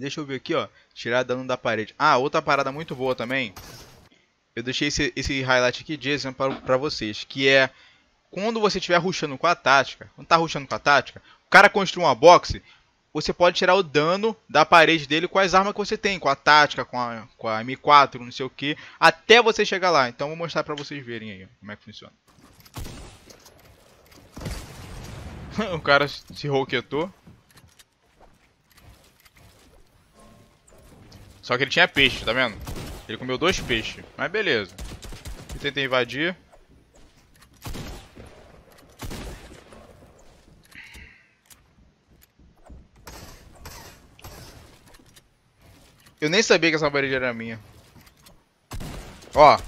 deixa eu ver aqui, ó. Tirar dano da parede. Ah, outra parada muito boa também. Eu deixei esse, esse highlight aqui de exemplo pra vocês. Que é quando você estiver rushando com a tática. Quando tá rushando com a tática, o cara construiu uma boxe. Você pode tirar o dano da parede dele com as armas que você tem, com a tática, com a, com a M4, não sei o que, até você chegar lá. Então vou mostrar pra vocês verem aí como é que funciona. o cara se roquetou. Só que ele tinha peixe, tá vendo? Ele comeu dois peixes, mas beleza. Eu tentei invadir. Eu nem sabia que essa parede era minha. Ó.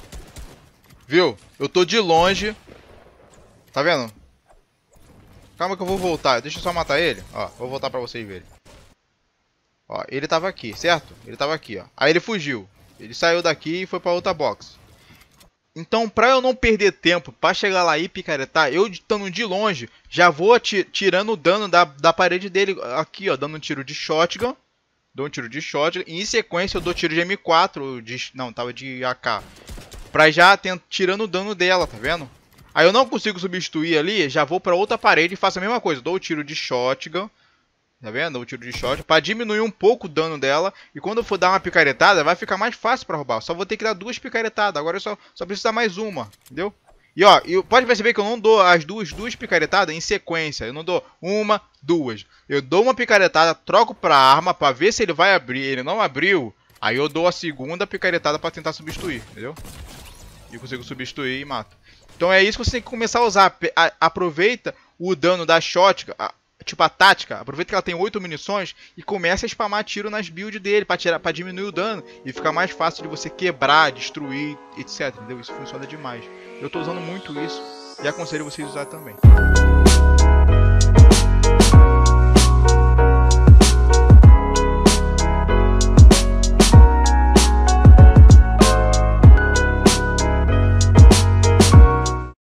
Viu? Eu tô de longe. Tá vendo? Calma que eu vou voltar. Deixa eu só matar ele. Ó, vou voltar pra vocês verem. Ó, ele tava aqui, certo? Ele tava aqui, ó. Aí ele fugiu. Ele saiu daqui e foi pra outra box. Então, pra eu não perder tempo pra chegar lá e picaretar, eu estando de longe, já vou tirando o dano da, da parede dele aqui, ó. Dando um tiro de shotgun. Dou um tiro de shotgun. E em sequência eu dou tiro de M4. De, não, tava de AK. Pra já tirando o dano dela, tá vendo? Aí eu não consigo substituir ali, já vou pra outra parede e faço a mesma coisa. Dou o um tiro de shotgun. Tá vendo? O tiro de shot. Pra diminuir um pouco o dano dela. E quando eu for dar uma picaretada, vai ficar mais fácil pra roubar. Só vou ter que dar duas picaretadas. Agora eu só, só preciso dar mais uma. Entendeu? E ó, eu, pode perceber que eu não dou as duas, duas picaretadas em sequência. Eu não dou uma, duas. Eu dou uma picaretada, troco pra arma pra ver se ele vai abrir. Ele não abriu. Aí eu dou a segunda picaretada pra tentar substituir, entendeu? E consigo substituir e mato. Então é isso que você tem que começar a usar. A, aproveita o dano da shotgun tipo, a tática, aproveita que ela tem 8 munições e começa a spamar tiro nas builds dele para tirar, para diminuir o dano e ficar mais fácil de você quebrar, destruir, etc. Entendeu? Isso funciona demais. Eu tô usando muito isso e aconselho vocês a usar também.